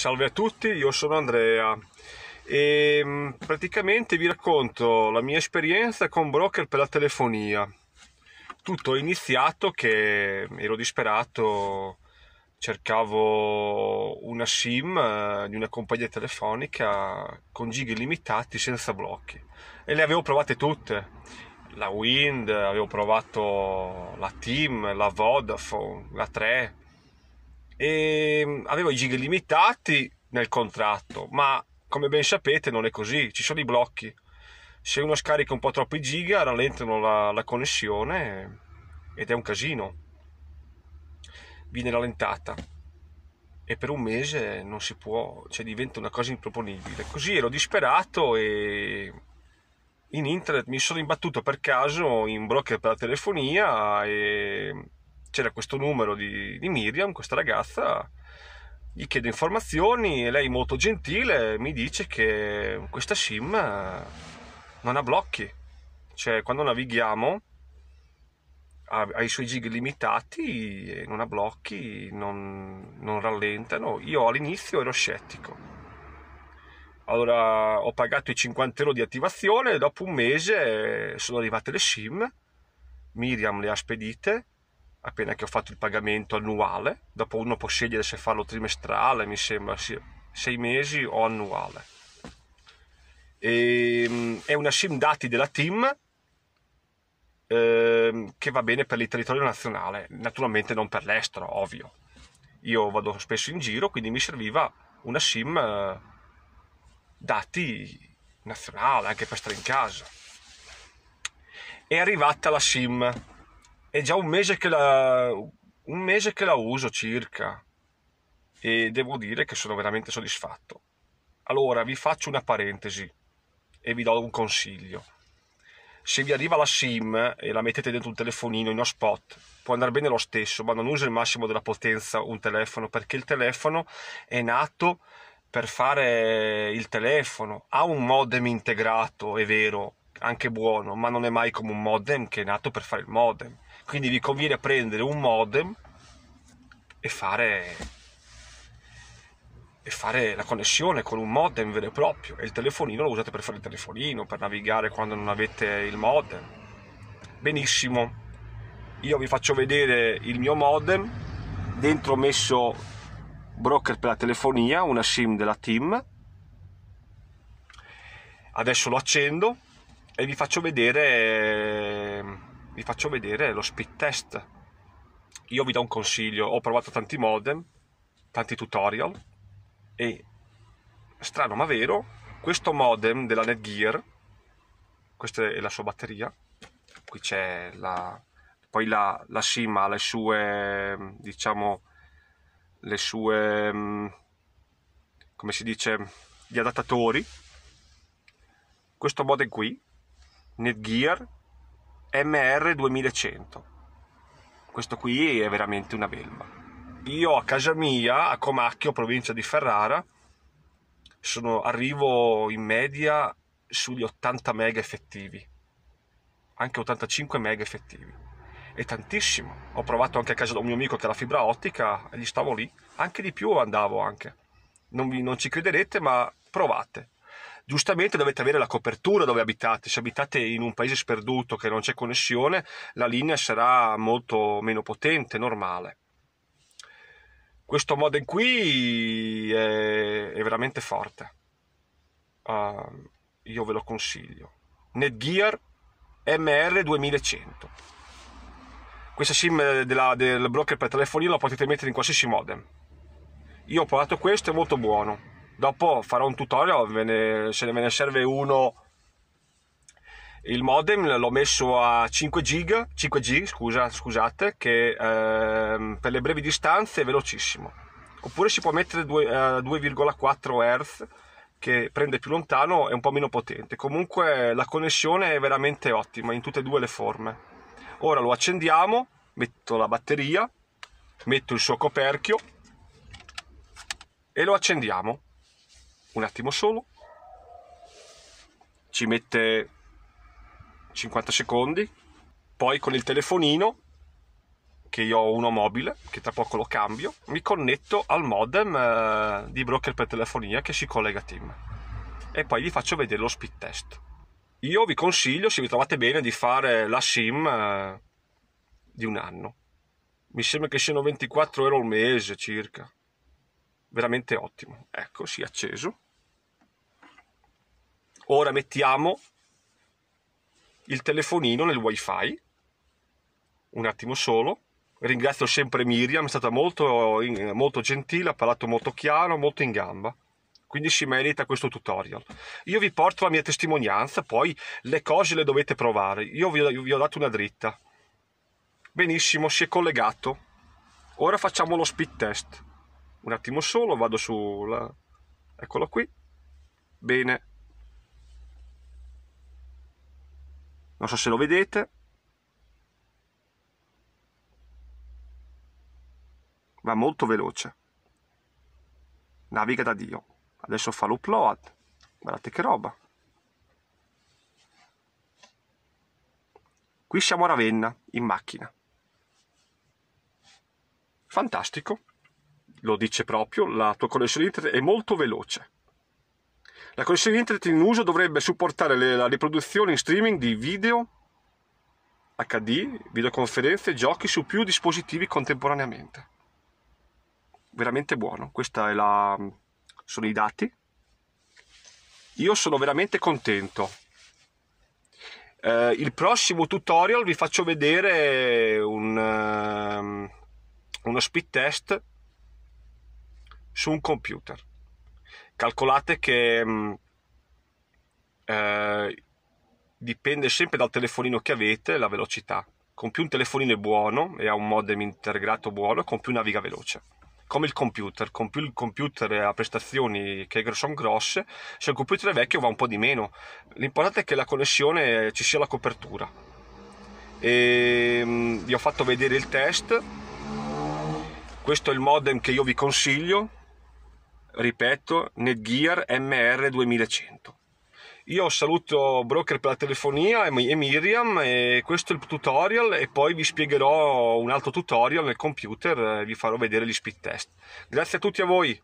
Salve a tutti, io sono Andrea e ehm, praticamente vi racconto la mia esperienza con broker per la telefonia. Tutto è iniziato che ero disperato, cercavo una SIM eh, di una compagnia telefonica con gig illimitati senza blocchi e le avevo provate tutte. La Wind, avevo provato la Team, la Vodafone, la 3, e ehm, avevo i giga limitati nel contratto, ma come ben sapete non è così, ci sono i blocchi. Se uno scarica un po' troppi giga rallentano la, la connessione ed è un casino. Viene rallentata e per un mese non si può, cioè diventa una cosa improponibile. Così ero disperato e in internet mi sono imbattuto per caso in broker per la telefonia e c'era questo numero di, di Miriam, questa ragazza, gli chiedo informazioni e lei molto gentile mi dice che questa sim eh, non ha blocchi, cioè quando navighiamo ha, ha i suoi gig limitati, e non ha blocchi, non, non rallentano. Io all'inizio ero scettico. Allora ho pagato i 50 euro di attivazione, dopo un mese eh, sono arrivate le sim, Miriam le ha spedite appena che ho fatto il pagamento annuale, dopo uno può scegliere se farlo trimestrale, mi sembra, sei mesi o annuale. E, ehm, è una SIM dati della team eh, che va bene per il territorio nazionale, naturalmente non per l'estero, ovvio. Io vado spesso in giro, quindi mi serviva una SIM eh, dati nazionale, anche per stare in casa. È arrivata la SIM è già un mese che la, un mese che la uso circa e devo dire che sono veramente soddisfatto. Allora vi faccio una parentesi e vi do un consiglio. Se vi arriva la SIM e la mettete dentro un telefonino in hotspot, può andare bene lo stesso, ma non usa il massimo della potenza un telefono perché il telefono è nato per fare il telefono, ha un modem integrato, è vero, anche buono, ma non è mai come un modem che è nato per fare il modem. Quindi vi conviene prendere un modem e fare, e fare la connessione con un modem vero e proprio. E il telefonino lo usate per fare il telefonino, per navigare quando non avete il modem. Benissimo, io vi faccio vedere il mio modem. Dentro ho messo broker per la telefonia, una SIM della TIM. Adesso lo accendo e vi faccio vedere, ehm, vi faccio vedere lo speed test. Io vi do un consiglio, ho provato tanti modem, tanti tutorial e strano ma vero, questo modem della Netgear, questa è la sua batteria, qui c'è la, poi la, la SIM ha le sue, diciamo, le sue, mm, come si dice, gli adattatori, questo modem qui Netgear MR2100. Questo qui è veramente una belva. Io a casa mia, a Comacchio, provincia di Ferrara, sono, arrivo in media sugli 80 mega effettivi, anche 85 mega effettivi. È tantissimo. Ho provato anche a casa da un mio amico che ha la fibra ottica, e gli stavo lì, anche di più andavo anche. Non, vi, non ci crederete, ma provate giustamente dovete avere la copertura dove abitate. Se abitate in un paese sperduto che non c'è connessione, la linea sarà molto meno potente, normale. Questo modem qui è, è veramente forte. Uh, io ve lo consiglio. Netgear MR2100. Questa SIM eh, della, del broker per telefonino la potete mettere in qualsiasi modem. Io ho provato questo, è molto buono dopo farò un tutorial ne, se me ne serve uno il modem l'ho messo a 5 gig 5G scusa, scusate che eh, per le brevi distanze è velocissimo oppure si può mettere 2,4 eh, Hz che prende più lontano e un po' meno potente comunque la connessione è veramente ottima in tutte e due le forme ora lo accendiamo metto la batteria metto il suo coperchio e lo accendiamo un attimo solo, ci mette 50 secondi, poi con il telefonino, che io ho uno mobile, che tra poco lo cambio, mi connetto al modem eh, di broker per telefonia che si collega a Team e poi vi faccio vedere lo speed test. Io vi consiglio, se vi trovate bene, di fare la SIM eh, di un anno. Mi sembra che siano 24 euro al mese circa. Veramente ottimo. Ecco, si è acceso. Ora mettiamo il telefonino nel wifi. Un attimo solo. Ringrazio sempre Miriam, è stata molto, molto gentile, ha parlato molto chiaro, molto in gamba quindi si merita questo tutorial. Io vi porto la mia testimonianza, poi le cose le dovete provare. Io vi, ho, vi ho dato una dritta. Benissimo, si è collegato. Ora facciamo lo speed test. Un attimo solo, vado sulla... Eccolo qui. Bene, non so se lo vedete va molto veloce naviga da dio adesso fa l'upload guardate che roba qui siamo a Ravenna in macchina fantastico lo dice proprio la tua connessione internet è molto veloce la connessione internet in uso dovrebbe supportare le, la riproduzione in streaming di video HD, videoconferenze, e giochi su più dispositivi contemporaneamente. Veramente buono. Questi sono i dati. Io sono veramente contento. Eh, il prossimo tutorial vi faccio vedere un, um, uno speed test su un computer. Calcolate che mh, mm, eh, dipende sempre dal telefonino che avete la velocità. Con più un telefonino è buono e ha un modem integrato buono, con più naviga veloce. Come il computer, con più il computer ha prestazioni che sono grosse, se il computer è vecchio va un po' di meno. L'importante è che la connessione ci sia la copertura. E, ehm, mh, vi ho fatto vedere il test. Questo è il modem che io vi consiglio, ripeto, Netgear MR2100. Io saluto Broker per la telefonia e Miriam e questo è il tutorial e poi vi spiegherò un altro tutorial nel computer e eh, vi farò vedere gli speed test. Grazie a tutti a voi!